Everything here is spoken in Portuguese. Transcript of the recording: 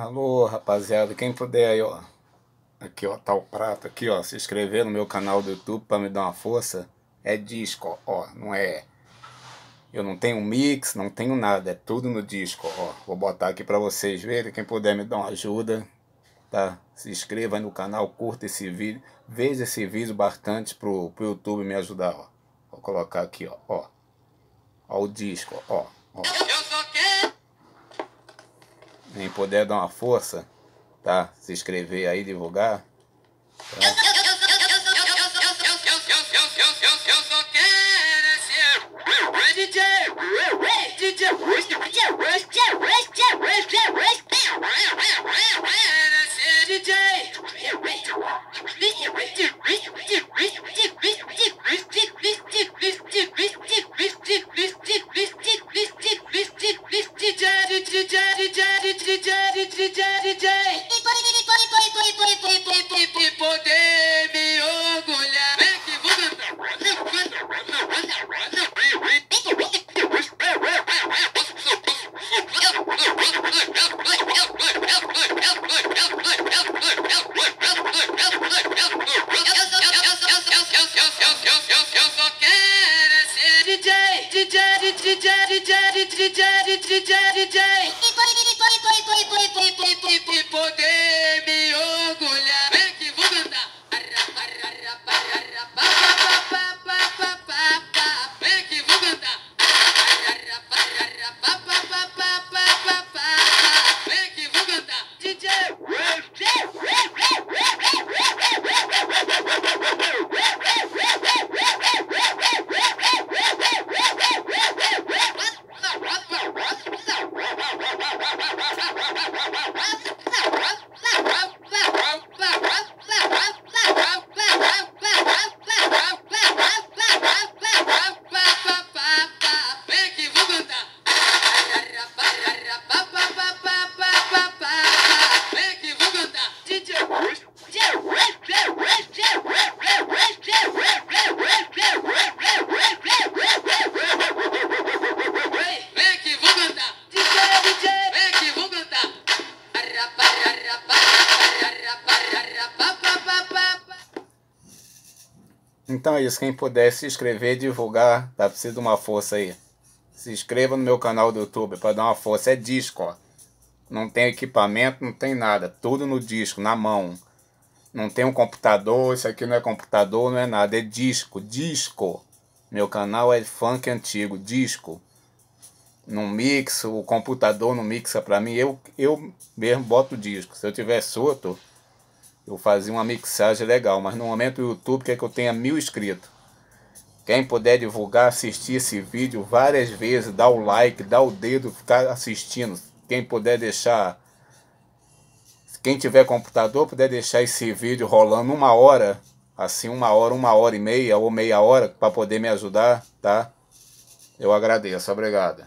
Alô, rapaziada, quem puder aí, ó. Aqui, ó, tá o prato aqui, ó. Se inscrever no meu canal do YouTube pra me dar uma força. É disco, ó, não é... Eu não tenho mix, não tenho nada, é tudo no disco, ó. Vou botar aqui pra vocês verem, quem puder me dar uma ajuda, tá? Se inscreva aí no canal, curta esse vídeo. Veja esse vídeo bastante pro, pro YouTube me ajudar, ó. Vou colocar aqui, ó, ó. Ó o disco, ó, ó e puder dar uma força, tá? Se inscrever aí, divulgar. Tá? It's Então é isso. Quem puder se inscrever, divulgar, tá? precisando de uma força aí. Se inscreva no meu canal do YouTube para dar uma força. É disco, ó. Não tem equipamento, não tem nada. Tudo no disco, na mão. Não tem um computador, isso aqui não é computador, não é nada. É disco, disco. Meu canal é funk antigo, disco. Não mixo, o computador não mixa pra mim. Eu, eu mesmo boto disco. Se eu tiver solto, eu fazia uma mixagem legal, mas no momento o YouTube quer é que eu tenha é mil inscritos. Quem puder divulgar, assistir esse vídeo várias vezes, dá o like, dá o dedo, ficar assistindo. Quem puder deixar, quem tiver computador, puder deixar esse vídeo rolando uma hora, assim uma hora, uma hora e meia ou meia hora, para poder me ajudar, tá? Eu agradeço, obrigado.